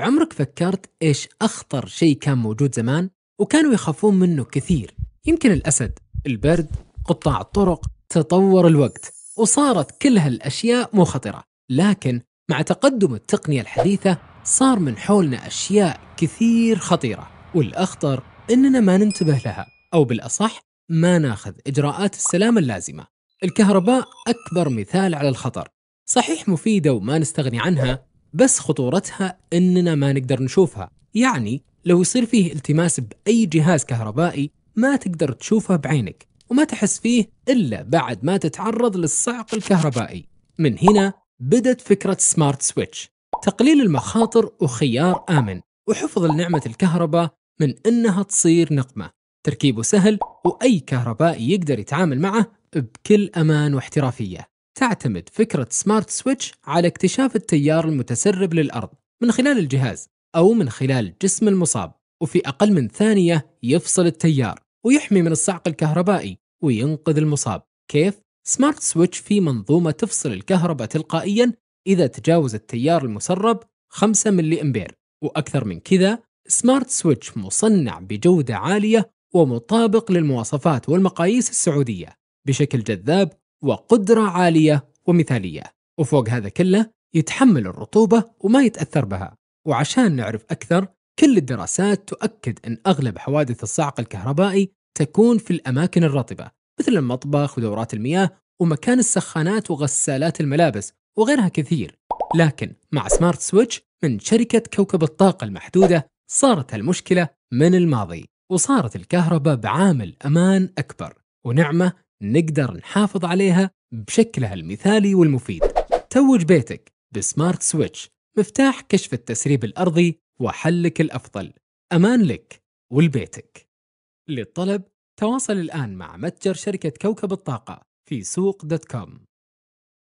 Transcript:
عمرك فكرت ايش اخطر شيء كان موجود زمان وكانوا يخافون منه كثير يمكن الاسد البرد قطاع الطرق تطور الوقت وصارت كل هالاشياء مو خطره لكن مع تقدم التقنيه الحديثه صار من حولنا اشياء كثير خطيره والاخطر اننا ما ننتبه لها او بالاصح ما ناخذ اجراءات السلامه اللازمه الكهرباء اكبر مثال على الخطر صحيح مفيده وما نستغني عنها بس خطورتها اننا ما نقدر نشوفها يعني لو يصير فيه التماس باي جهاز كهربائي ما تقدر تشوفه بعينك وما تحس فيه الا بعد ما تتعرض للصعق الكهربائي من هنا بدت فكره سمارت سويتش تقليل المخاطر وخيار امن وحفظ لنعمه الكهرباء من انها تصير نقمه تركيبه سهل واي كهربائي يقدر يتعامل معه بكل امان واحترافيه تعتمد فكرة سمارت سويتش على اكتشاف التيار المتسرب للأرض من خلال الجهاز أو من خلال جسم المصاب وفي أقل من ثانية يفصل التيار ويحمي من الصعق الكهربائي وينقذ المصاب كيف؟ سمارت سويتش في منظومة تفصل الكهرباء تلقائيا إذا تجاوز التيار المسرب 5 ملي أمبير وأكثر من كذا سمارت سويتش مصنع بجودة عالية ومطابق للمواصفات والمقاييس السعودية بشكل جذاب وقدرة عالية ومثالية وفوق هذا كله يتحمل الرطوبة وما يتأثر بها وعشان نعرف أكثر كل الدراسات تؤكد أن أغلب حوادث الصعق الكهربائي تكون في الأماكن الرطبة مثل المطبخ ودورات المياه ومكان السخانات وغسالات الملابس وغيرها كثير لكن مع سمارت سويتش من شركة كوكب الطاقة المحدودة صارت المشكلة من الماضي وصارت الكهرباء بعامل أمان أكبر ونعمة نقدر نحافظ عليها بشكلها المثالي والمفيد توج بيتك بسمارت سويتش مفتاح كشف التسريب الأرضي وحلك الأفضل أمان لك ولبيتك للطلب تواصل الآن مع متجر شركة كوكب الطاقة في سوق دوت كوم